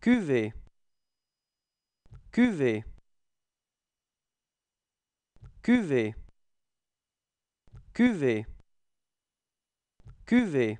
cuvée cuvée cuvée cuvée cuvée